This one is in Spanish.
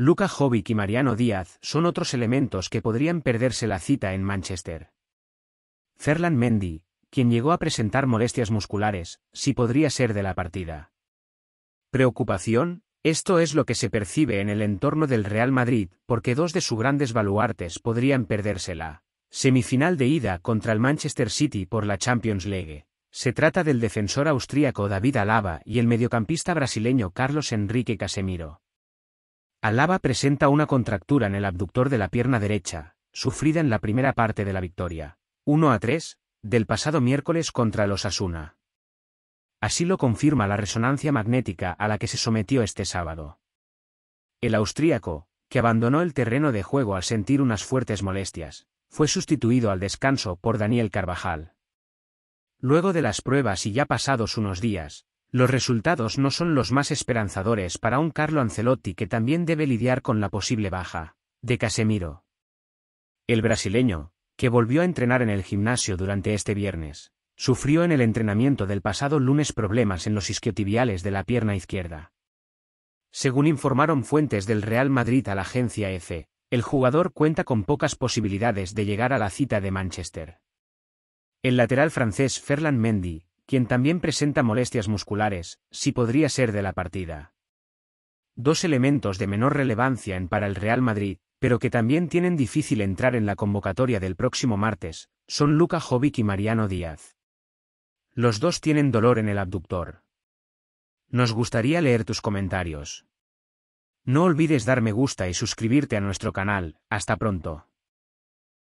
Luca Jovic y Mariano Díaz son otros elementos que podrían perderse la cita en Manchester. Ferland Mendy, quien llegó a presentar molestias musculares, sí podría ser de la partida. Preocupación, esto es lo que se percibe en el entorno del Real Madrid, porque dos de sus grandes baluartes podrían perdérsela. Semifinal de ida contra el Manchester City por la Champions League. Se trata del defensor austríaco David Alaba y el mediocampista brasileño Carlos Enrique Casemiro. Alaba presenta una contractura en el abductor de la pierna derecha, sufrida en la primera parte de la victoria, 1 a 3, del pasado miércoles contra los Asuna. Así lo confirma la resonancia magnética a la que se sometió este sábado. El austríaco, que abandonó el terreno de juego al sentir unas fuertes molestias, fue sustituido al descanso por Daniel Carvajal. Luego de las pruebas y ya pasados unos días, los resultados no son los más esperanzadores para un Carlo Ancelotti que también debe lidiar con la posible baja de Casemiro. El brasileño, que volvió a entrenar en el gimnasio durante este viernes, sufrió en el entrenamiento del pasado lunes problemas en los isquiotibiales de la pierna izquierda. Según informaron fuentes del Real Madrid a la agencia EFE, el jugador cuenta con pocas posibilidades de llegar a la cita de Manchester. El lateral francés Ferland Mendy, quien también presenta molestias musculares, si podría ser de la partida. Dos elementos de menor relevancia en para el Real Madrid, pero que también tienen difícil entrar en la convocatoria del próximo martes, son Luca Jovic y Mariano Díaz. Los dos tienen dolor en el abductor. Nos gustaría leer tus comentarios. No olvides dar me gusta y suscribirte a nuestro canal. Hasta pronto.